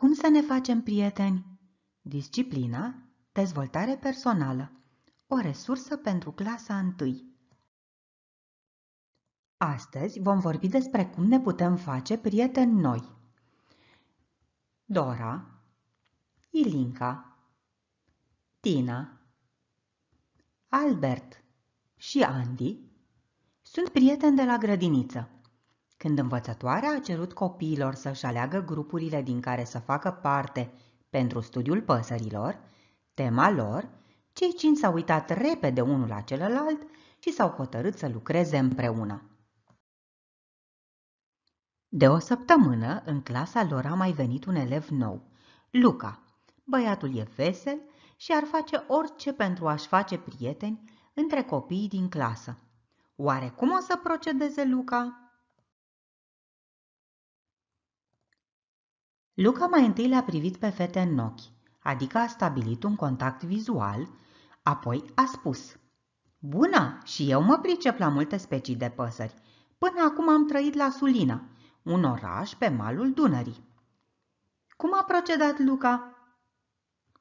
Cum să ne facem prieteni? Disciplina, dezvoltare personală, o resursă pentru clasa 1. Astăzi vom vorbi despre cum ne putem face prieteni noi. Dora, Ilinca, Tina, Albert și Andy sunt prieteni de la grădiniță. Când învățătoarea a cerut copiilor să-și aleagă grupurile din care să facă parte pentru studiul păsărilor, tema lor, cei cinci s-au uitat repede unul la celălalt și s-au hotărât să lucreze împreună. De o săptămână, în clasa lor a mai venit un elev nou, Luca. Băiatul e vesel și ar face orice pentru a-și face prieteni între copiii din clasă. Oare cum o să procedeze Luca? Luca mai întâi le-a privit pe fete în ochi, adică a stabilit un contact vizual, apoi a spus Bună, și eu mă pricep la multe specii de păsări. Până acum am trăit la Sulina, un oraș pe malul Dunării. Cum a procedat Luca?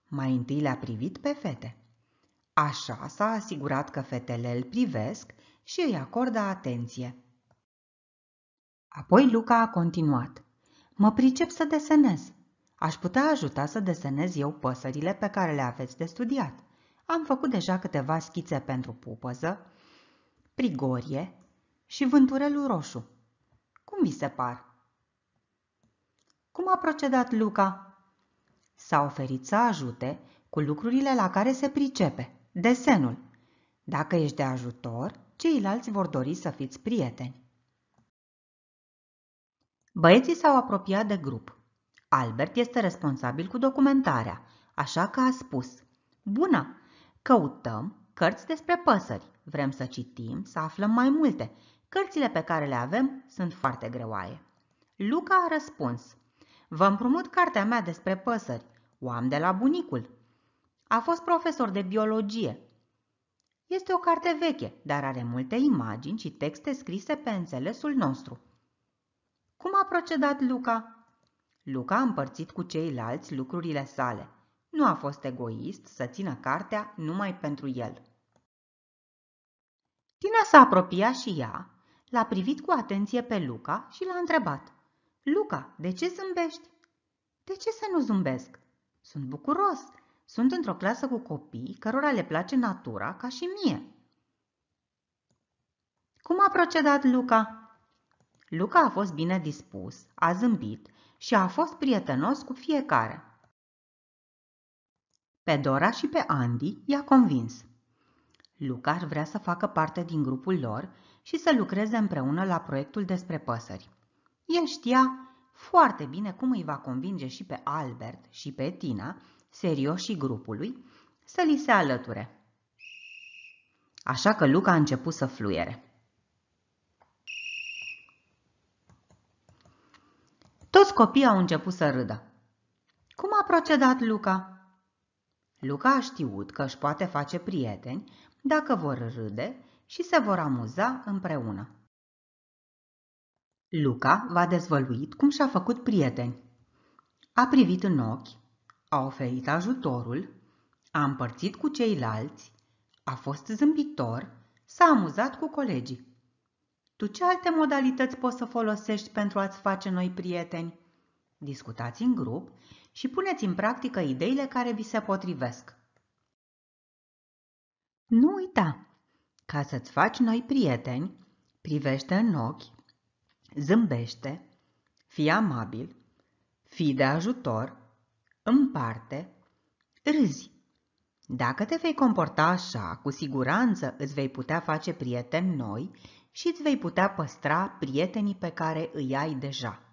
Mai întâi le-a privit pe fete. Așa s-a asigurat că fetele îl privesc și îi acordă atenție. Apoi Luca a continuat. Mă pricep să desenez. Aș putea ajuta să desenez eu păsările pe care le aveți de studiat. Am făcut deja câteva schițe pentru pupăză, prigorie și vânturelul roșu. Cum vi se par? Cum a procedat Luca? S-a oferit să ajute cu lucrurile la care se pricepe, desenul. Dacă ești de ajutor, ceilalți vor dori să fiți prieteni. Băieții s-au apropiat de grup. Albert este responsabil cu documentarea, așa că a spus Bună! Căutăm cărți despre păsări. Vrem să citim, să aflăm mai multe. Cărțile pe care le avem sunt foarte greoaie. Luca a răspuns Vă împrumut cartea mea despre păsări. O am de la bunicul. A fost profesor de biologie. Este o carte veche, dar are multe imagini și texte scrise pe înțelesul nostru. Cum a procedat Luca? Luca a împărțit cu ceilalți lucrurile sale. Nu a fost egoist să țină cartea numai pentru el. Tina s-a apropiat și ea, l-a privit cu atenție pe Luca și l-a întrebat. Luca, de ce zâmbești? De ce să nu zâmbesc? Sunt bucuros. Sunt într-o clasă cu copii cărora le place natura ca și mie. Cum a procedat Luca? Luca a fost bine dispus, a zâmbit și a fost prietenos cu fiecare. Pe Dora și pe Andy i-a convins. Luca ar vrea să facă parte din grupul lor și să lucreze împreună la proiectul despre păsări. El știa foarte bine cum îi va convinge și pe Albert și pe Tina, serioșii grupului, să li se alăture. Așa că Luca a început să fluiere. Toți copiii au început să râdă. Cum a procedat Luca? Luca a știut că își poate face prieteni dacă vor râde și se vor amuza împreună. Luca v-a dezvăluit cum și-a făcut prieteni. A privit în ochi, a oferit ajutorul, a împărțit cu ceilalți, a fost zâmbitor, s-a amuzat cu colegii. Tu ce alte modalități poți să folosești pentru a-ți face noi prieteni? Discutați în grup și puneți în practică ideile care vi se potrivesc. Nu uita! Ca să-ți faci noi prieteni, privește în ochi, zâmbește, fii amabil, fii de ajutor, împarte, râzi. Dacă te vei comporta așa, cu siguranță îți vei putea face prieteni noi și îți vei putea păstra prietenii pe care îi ai deja.